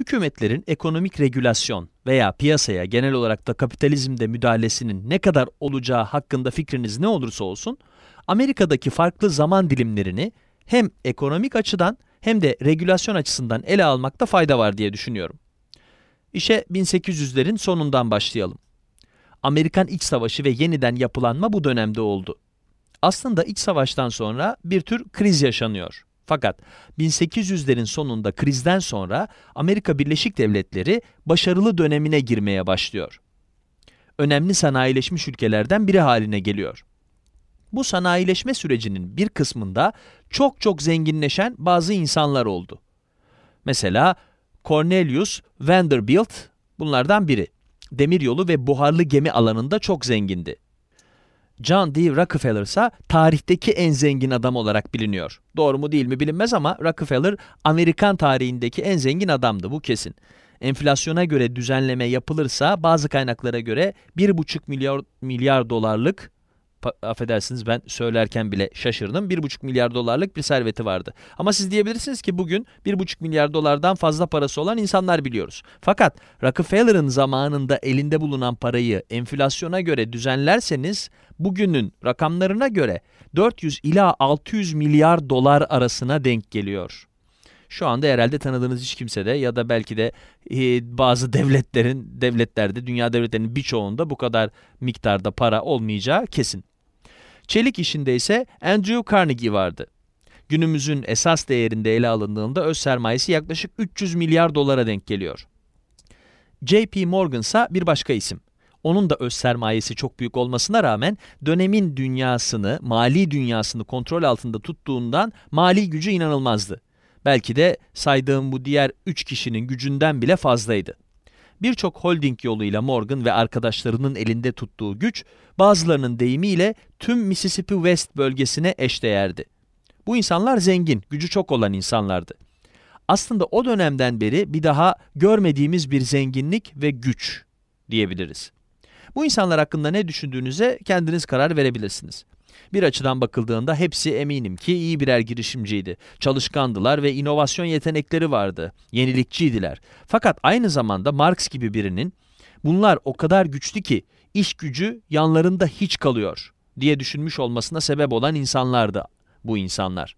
hükümetlerin ekonomik regülasyon veya piyasaya genel olarak da kapitalizmde müdahalesinin ne kadar olacağı hakkında fikriniz ne olursa olsun, Amerika'daki farklı zaman dilimlerini hem ekonomik açıdan hem de regülasyon açısından ele almakta fayda var diye düşünüyorum. İşe 1800'lerin sonundan başlayalım. Amerikan İç Savaşı ve yeniden yapılanma bu dönemde oldu. Aslında iç savaştan sonra bir tür kriz yaşanıyor. Fakat 1800'lerin sonunda krizden sonra Amerika Birleşik Devletleri başarılı dönemine girmeye başlıyor. Önemli sanayileşmiş ülkelerden biri haline geliyor. Bu sanayileşme sürecinin bir kısmında çok çok zenginleşen bazı insanlar oldu. Mesela Cornelius Vanderbilt bunlardan biri. Demiryolu ve buharlı gemi alanında çok zengindi. John D. Rockefeller ise tarihteki en zengin adam olarak biliniyor. Doğru mu değil mi bilinmez ama Rockefeller Amerikan tarihindeki en zengin adamdı bu kesin. Enflasyona göre düzenleme yapılırsa bazı kaynaklara göre 1,5 milyar, milyar dolarlık affedersiniz ben söylerken bile şaşırdım. 1,5 milyar dolarlık bir serveti vardı. Ama siz diyebilirsiniz ki bugün 1,5 milyar dolardan fazla parası olan insanlar biliyoruz. Fakat Rockefeller'ın zamanında elinde bulunan parayı enflasyona göre düzenlerseniz bugünün rakamlarına göre 400 ila 600 milyar dolar arasına denk geliyor. Şu anda herhalde tanıdığınız hiç kimse de ya da belki de e, bazı devletlerin, devletlerde, dünya devletlerinin birçoğunda bu kadar miktarda para olmayacağı kesin. Çelik işinde ise Andrew Carnegie vardı. Günümüzün esas değerinde ele alındığında öz sermayesi yaklaşık 300 milyar dolara denk geliyor. JP Morgan ise bir başka isim. Onun da öz sermayesi çok büyük olmasına rağmen dönemin dünyasını, mali dünyasını kontrol altında tuttuğundan mali gücü inanılmazdı. Belki de saydığım bu diğer 3 kişinin gücünden bile fazlaydı. Birçok holding yoluyla Morgan ve arkadaşlarının elinde tuttuğu güç, bazılarının deyimiyle tüm Mississippi West bölgesine eşdeğerdi. Bu insanlar zengin, gücü çok olan insanlardı. Aslında o dönemden beri bir daha görmediğimiz bir zenginlik ve güç diyebiliriz. Bu insanlar hakkında ne düşündüğünüze kendiniz karar verebilirsiniz. Bir açıdan bakıldığında hepsi eminim ki iyi birer girişimciydi. Çalışkandılar ve inovasyon yetenekleri vardı. Yenilikçiydiler. Fakat aynı zamanda Marx gibi birinin bunlar o kadar güçlü ki iş gücü yanlarında hiç kalıyor diye düşünmüş olmasına sebep olan insanlardı bu insanlar.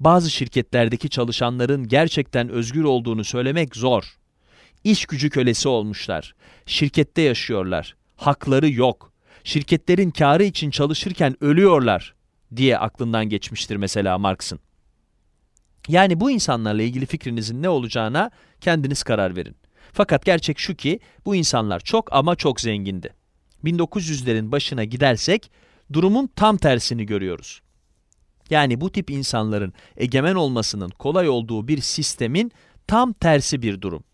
Bazı şirketlerdeki çalışanların gerçekten özgür olduğunu söylemek zor. İş gücü kölesi olmuşlar. Şirkette yaşıyorlar. Hakları yok. Şirketlerin karı için çalışırken ölüyorlar diye aklından geçmiştir mesela Marx'ın. Yani bu insanlarla ilgili fikrinizin ne olacağına kendiniz karar verin. Fakat gerçek şu ki bu insanlar çok ama çok zengindi. 1900'lerin başına gidersek durumun tam tersini görüyoruz. Yani bu tip insanların egemen olmasının kolay olduğu bir sistemin tam tersi bir durum.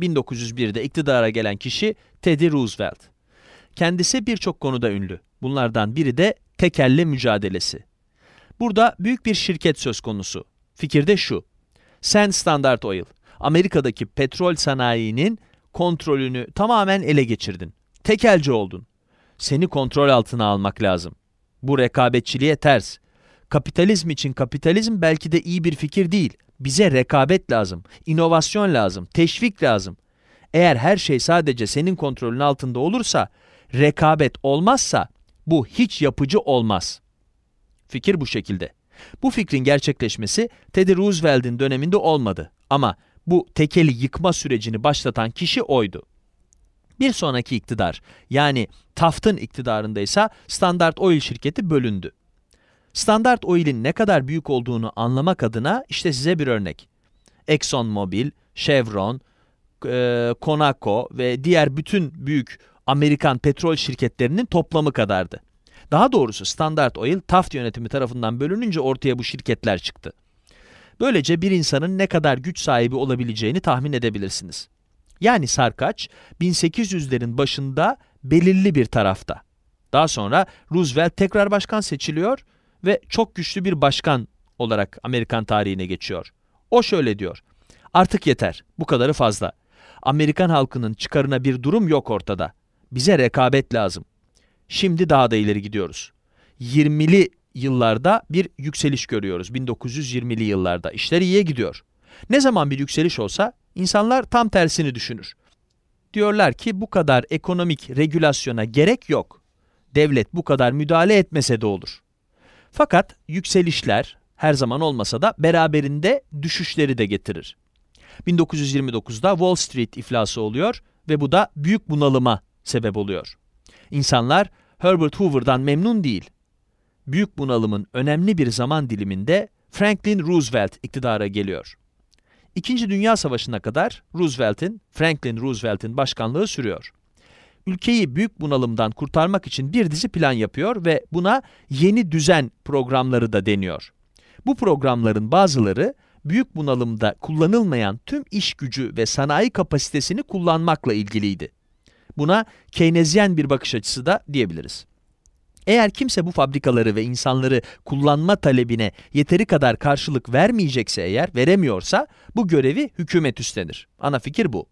1901'de iktidara gelen kişi Teddy Roosevelt. Kendisi birçok konuda ünlü. Bunlardan biri de tekelle mücadelesi. Burada büyük bir şirket söz konusu. Fikir de şu. Sen Standard Oil, Amerika'daki petrol sanayinin kontrolünü tamamen ele geçirdin. Tekelci oldun. Seni kontrol altına almak lazım. Bu rekabetçiliğe ters. Kapitalizm için kapitalizm belki de iyi bir fikir değil bize rekabet lazım, inovasyon lazım, teşvik lazım. Eğer her şey sadece senin kontrolün altında olursa, rekabet olmazsa bu hiç yapıcı olmaz. Fikir bu şekilde. Bu fikrin gerçekleşmesi Teddy Roosevelt'in döneminde olmadı ama bu tekeli yıkma sürecini başlatan kişi oydu. Bir sonraki iktidar yani Taft'ın iktidarındaysa Standard Oil şirketi bölündü. Standart oilin ne kadar büyük olduğunu anlamak adına işte size bir örnek. Exxon Mobil, Chevron, e, Conoco ve diğer bütün büyük Amerikan petrol şirketlerinin toplamı kadardı. Daha doğrusu Standard Oil Taft yönetimi tarafından bölününce ortaya bu şirketler çıktı. Böylece bir insanın ne kadar güç sahibi olabileceğini tahmin edebilirsiniz. Yani Sarkaç 1800'lerin başında belirli bir tarafta. Daha sonra Roosevelt tekrar başkan seçiliyor ve çok güçlü bir başkan olarak Amerikan tarihine geçiyor. O şöyle diyor. Artık yeter. Bu kadarı fazla. Amerikan halkının çıkarına bir durum yok ortada. Bize rekabet lazım. Şimdi daha da ileri gidiyoruz. 20'li yıllarda bir yükseliş görüyoruz. 1920'li yıllarda işler iyiye gidiyor. Ne zaman bir yükseliş olsa insanlar tam tersini düşünür. Diyorlar ki bu kadar ekonomik regülasyona gerek yok. Devlet bu kadar müdahale etmese de olur. Fakat yükselişler her zaman olmasa da beraberinde düşüşleri de getirir. 1929'da Wall Street iflası oluyor ve bu da büyük bunalıma sebep oluyor. İnsanlar Herbert Hoover'dan memnun değil. Büyük bunalımın önemli bir zaman diliminde Franklin Roosevelt iktidara geliyor. İkinci Dünya Savaşı'na kadar Roosevelt'in, Franklin Roosevelt'in başkanlığı sürüyor ülkeyi büyük bunalımdan kurtarmak için bir dizi plan yapıyor ve buna yeni düzen programları da deniyor. Bu programların bazıları büyük bunalımda kullanılmayan tüm iş gücü ve sanayi kapasitesini kullanmakla ilgiliydi. Buna Keynesyen bir bakış açısı da diyebiliriz. Eğer kimse bu fabrikaları ve insanları kullanma talebine yeteri kadar karşılık vermeyecekse eğer, veremiyorsa bu görevi hükümet üstlenir. Ana fikir bu.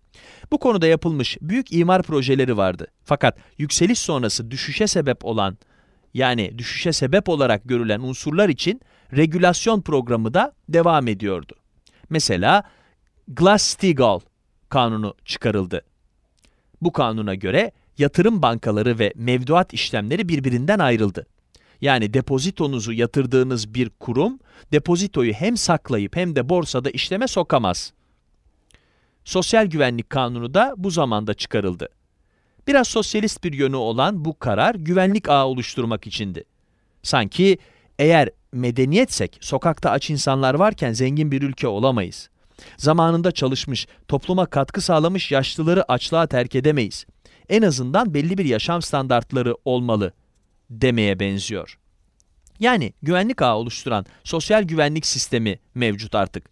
Bu konuda yapılmış büyük imar projeleri vardı. Fakat yükseliş sonrası düşüşe sebep olan yani düşüşe sebep olarak görülen unsurlar için regülasyon programı da devam ediyordu. Mesela Glass-Steagall kanunu çıkarıldı. Bu kanuna göre yatırım bankaları ve mevduat işlemleri birbirinden ayrıldı. Yani depozitonuzu yatırdığınız bir kurum, depozitoyu hem saklayıp hem de borsada işleme sokamaz. Sosyal Güvenlik Kanunu da bu zamanda çıkarıldı. Biraz sosyalist bir yönü olan bu karar güvenlik ağı oluşturmak içindi. Sanki eğer medeniyetsek sokakta aç insanlar varken zengin bir ülke olamayız. Zamanında çalışmış, topluma katkı sağlamış yaşlıları açlığa terk edemeyiz en azından belli bir yaşam standartları olmalı demeye benziyor. Yani güvenlik ağı oluşturan sosyal güvenlik sistemi mevcut artık.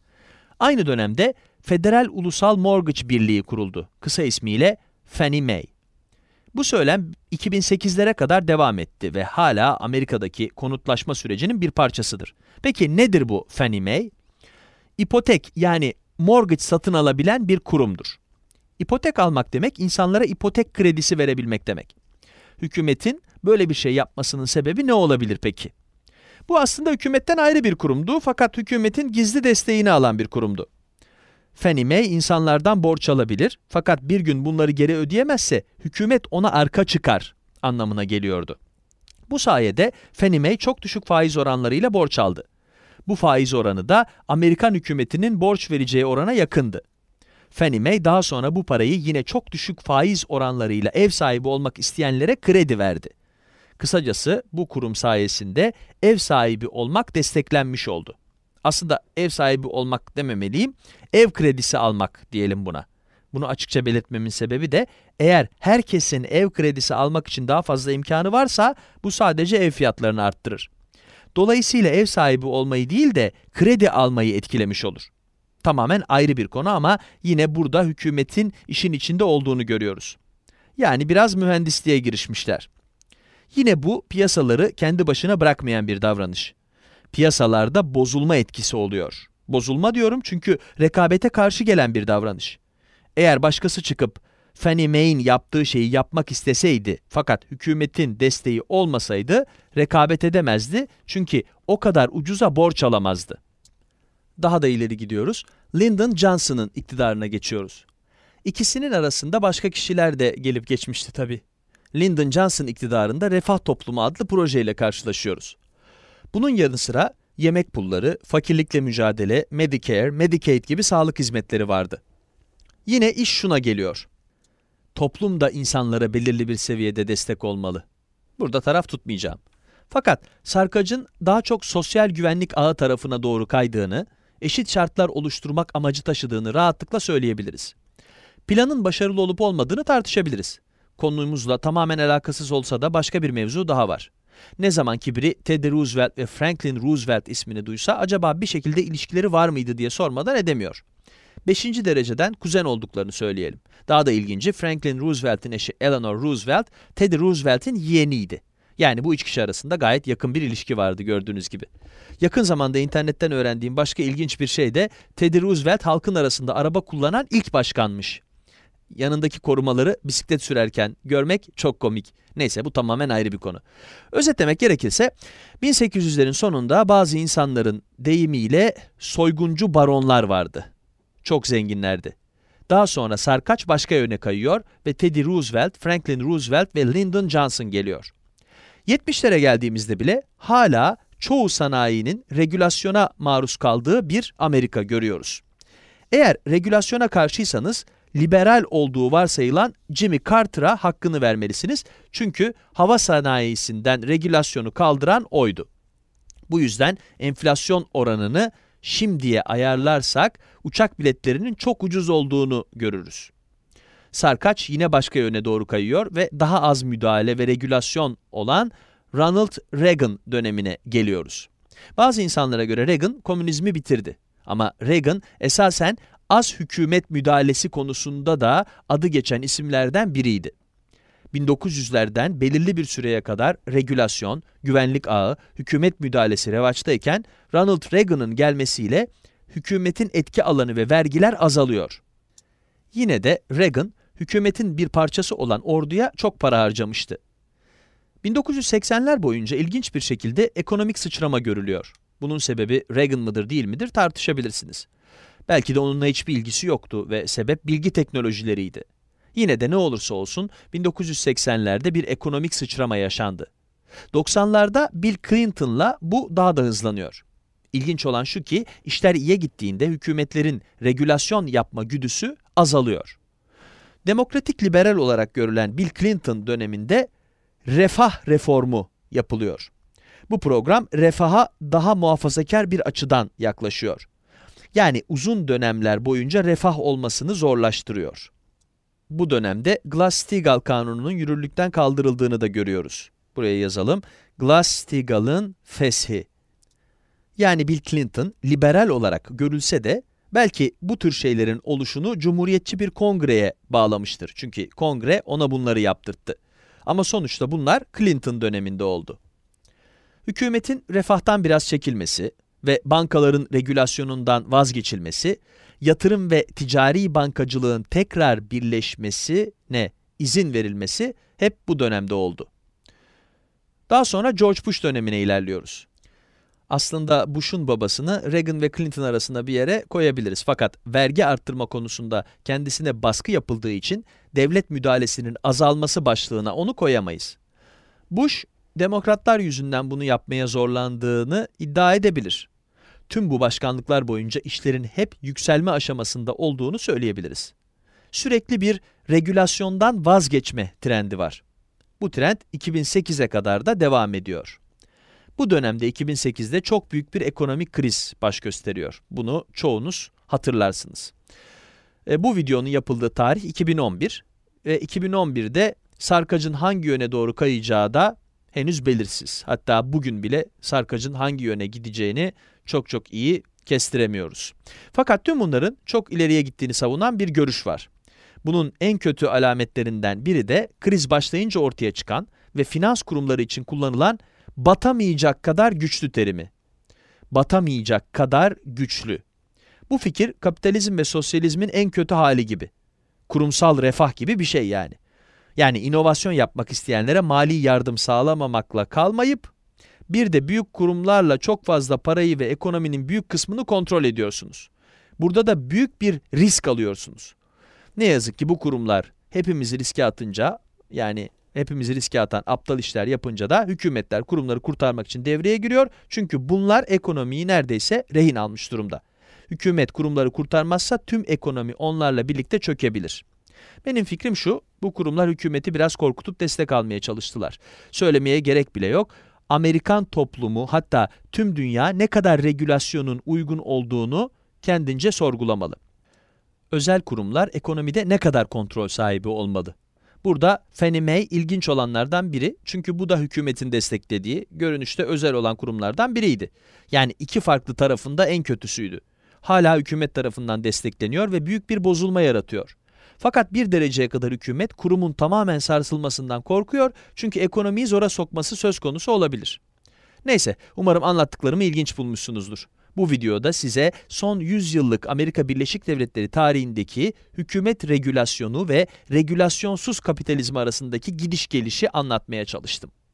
Aynı dönemde Federal Ulusal Mortgage Birliği kuruldu. Kısa ismiyle Fannie Mae. Bu söylem 2008'lere kadar devam etti ve hala Amerika'daki konutlaşma sürecinin bir parçasıdır. Peki nedir bu Fannie Mae? İpotek yani mortgage satın alabilen bir kurumdur. İpotek almak demek insanlara ipotek kredisi verebilmek demek. Hükümetin böyle bir şey yapmasının sebebi ne olabilir peki? Bu aslında hükümetten ayrı bir kurumdu fakat hükümetin gizli desteğini alan bir kurumdu. Fannie Mae insanlardan borç alabilir fakat bir gün bunları geri ödeyemezse hükümet ona arka çıkar anlamına geliyordu. Bu sayede Fannie Mae çok düşük faiz oranlarıyla borç aldı. Bu faiz oranı da Amerikan hükümetinin borç vereceği orana yakındı. Fannie Mae daha sonra bu parayı yine çok düşük faiz oranlarıyla ev sahibi olmak isteyenlere kredi verdi. Kısacası bu kurum sayesinde ev sahibi olmak desteklenmiş oldu. Aslında ev sahibi olmak dememeliyim, ev kredisi almak diyelim buna. Bunu açıkça belirtmemin sebebi de eğer herkesin ev kredisi almak için daha fazla imkanı varsa bu sadece ev fiyatlarını arttırır. Dolayısıyla ev sahibi olmayı değil de kredi almayı etkilemiş olur. Tamamen ayrı bir konu ama yine burada hükümetin işin içinde olduğunu görüyoruz. Yani biraz mühendisliğe girişmişler. Yine bu piyasaları kendi başına bırakmayan bir davranış. Piyasalarda bozulma etkisi oluyor. Bozulma diyorum çünkü rekabete karşı gelen bir davranış. Eğer başkası çıkıp Fannie Mae'in yaptığı şeyi yapmak isteseydi fakat hükümetin desteği olmasaydı rekabet edemezdi çünkü o kadar ucuza borç alamazdı daha da ileri gidiyoruz. Lyndon Johnson'ın iktidarına geçiyoruz. İkisinin arasında başka kişiler de gelip geçmişti tabi. Lyndon Johnson iktidarında Refah Toplumu adlı projeyle karşılaşıyoruz. Bunun yanı sıra yemek pulları, fakirlikle mücadele, Medicare, Medicaid gibi sağlık hizmetleri vardı. Yine iş şuna geliyor. Toplum da insanlara belirli bir seviyede destek olmalı. Burada taraf tutmayacağım. Fakat Sarkac'ın daha çok sosyal güvenlik ağı tarafına doğru kaydığını eşit şartlar oluşturmak amacı taşıdığını rahatlıkla söyleyebiliriz. Planın başarılı olup olmadığını tartışabiliriz. Konumuzla tamamen alakasız olsa da başka bir mevzu daha var. Ne zaman ki biri Teddy Roosevelt ve Franklin Roosevelt ismini duysa acaba bir şekilde ilişkileri var mıydı diye sormadan edemiyor. Beşinci dereceden kuzen olduklarını söyleyelim. Daha da ilginci Franklin Roosevelt'in eşi Eleanor Roosevelt, Teddy Roosevelt'in yeğeniydi. Yani bu üç kişi arasında gayet yakın bir ilişki vardı gördüğünüz gibi. Yakın zamanda internetten öğrendiğim başka ilginç bir şey de Teddy Roosevelt halkın arasında araba kullanan ilk başkanmış. Yanındaki korumaları bisiklet sürerken görmek çok komik. Neyse bu tamamen ayrı bir konu. Özetlemek gerekirse 1800'lerin sonunda bazı insanların deyimiyle soyguncu baronlar vardı. Çok zenginlerdi. Daha sonra sarkaç başka yöne kayıyor ve Teddy Roosevelt, Franklin Roosevelt ve Lyndon Johnson geliyor. 70'lere geldiğimizde bile hala çoğu sanayinin regülasyona maruz kaldığı bir Amerika görüyoruz. Eğer regülasyona karşıysanız liberal olduğu varsayılan Jimmy Carter'a hakkını vermelisiniz. Çünkü hava sanayisinden regülasyonu kaldıran oydu. Bu yüzden enflasyon oranını şimdiye ayarlarsak uçak biletlerinin çok ucuz olduğunu görürüz. Sarkaç yine başka yöne doğru kayıyor ve daha az müdahale ve regülasyon olan Ronald Reagan dönemine geliyoruz. Bazı insanlara göre Reagan komünizmi bitirdi. Ama Reagan esasen az hükümet müdahalesi konusunda da adı geçen isimlerden biriydi. 1900'lerden belirli bir süreye kadar regülasyon, güvenlik ağı, hükümet müdahalesi revaçtayken Ronald Reagan'ın gelmesiyle hükümetin etki alanı ve vergiler azalıyor. Yine de Reagan hükümetin bir parçası olan orduya çok para harcamıştı. 1980'ler boyunca ilginç bir şekilde ekonomik sıçrama görülüyor. Bunun sebebi Reagan mıdır değil midir tartışabilirsiniz. Belki de onunla hiçbir ilgisi yoktu ve sebep bilgi teknolojileriydi. Yine de ne olursa olsun 1980'lerde bir ekonomik sıçrama yaşandı. 90'larda Bill Clinton'la bu daha da hızlanıyor. İlginç olan şu ki işler iyiye gittiğinde hükümetlerin regülasyon yapma güdüsü azalıyor demokratik liberal olarak görülen Bill Clinton döneminde refah reformu yapılıyor. Bu program refaha daha muhafazakar bir açıdan yaklaşıyor. Yani uzun dönemler boyunca refah olmasını zorlaştırıyor. Bu dönemde Glass-Steagall kanununun yürürlükten kaldırıldığını da görüyoruz. Buraya yazalım. Glass-Steagall'ın feshi. Yani Bill Clinton liberal olarak görülse de Belki bu tür şeylerin oluşunu cumhuriyetçi bir kongreye bağlamıştır. Çünkü kongre ona bunları yaptırttı. Ama sonuçta bunlar Clinton döneminde oldu. Hükümetin refahtan biraz çekilmesi ve bankaların regülasyonundan vazgeçilmesi, yatırım ve ticari bankacılığın tekrar birleşmesine izin verilmesi hep bu dönemde oldu. Daha sonra George Bush dönemine ilerliyoruz aslında Bush'un babasını Reagan ve Clinton arasında bir yere koyabiliriz. Fakat vergi arttırma konusunda kendisine baskı yapıldığı için devlet müdahalesinin azalması başlığına onu koyamayız. Bush, demokratlar yüzünden bunu yapmaya zorlandığını iddia edebilir. Tüm bu başkanlıklar boyunca işlerin hep yükselme aşamasında olduğunu söyleyebiliriz. Sürekli bir regülasyondan vazgeçme trendi var. Bu trend 2008'e kadar da devam ediyor. Bu dönemde 2008'de çok büyük bir ekonomik kriz baş gösteriyor. Bunu çoğunuz hatırlarsınız. E, bu videonun yapıldığı tarih 2011 ve 2011'de sarkacın hangi yöne doğru kayacağı da henüz belirsiz. Hatta bugün bile sarkacın hangi yöne gideceğini çok çok iyi kestiremiyoruz. Fakat tüm bunların çok ileriye gittiğini savunan bir görüş var. Bunun en kötü alametlerinden biri de kriz başlayınca ortaya çıkan ve finans kurumları için kullanılan batamayacak kadar güçlü terimi. Batamayacak kadar güçlü. Bu fikir kapitalizm ve sosyalizmin en kötü hali gibi. Kurumsal refah gibi bir şey yani. Yani inovasyon yapmak isteyenlere mali yardım sağlamamakla kalmayıp bir de büyük kurumlarla çok fazla parayı ve ekonominin büyük kısmını kontrol ediyorsunuz. Burada da büyük bir risk alıyorsunuz. Ne yazık ki bu kurumlar hepimizi riske atınca yani hepimizi riske atan aptal işler yapınca da hükümetler kurumları kurtarmak için devreye giriyor. Çünkü bunlar ekonomiyi neredeyse rehin almış durumda. Hükümet kurumları kurtarmazsa tüm ekonomi onlarla birlikte çökebilir. Benim fikrim şu, bu kurumlar hükümeti biraz korkutup destek almaya çalıştılar. Söylemeye gerek bile yok. Amerikan toplumu hatta tüm dünya ne kadar regülasyonun uygun olduğunu kendince sorgulamalı. Özel kurumlar ekonomide ne kadar kontrol sahibi olmalı? Burada Fannie Mae ilginç olanlardan biri çünkü bu da hükümetin desteklediği, görünüşte özel olan kurumlardan biriydi. Yani iki farklı tarafında en kötüsüydü. Hala hükümet tarafından destekleniyor ve büyük bir bozulma yaratıyor. Fakat bir dereceye kadar hükümet kurumun tamamen sarsılmasından korkuyor çünkü ekonomiyi zora sokması söz konusu olabilir. Neyse umarım anlattıklarımı ilginç bulmuşsunuzdur. Bu videoda size son 100 yıllık Amerika Birleşik Devletleri tarihindeki hükümet regülasyonu ve regülasyonsuz kapitalizm arasındaki gidiş gelişi anlatmaya çalıştım.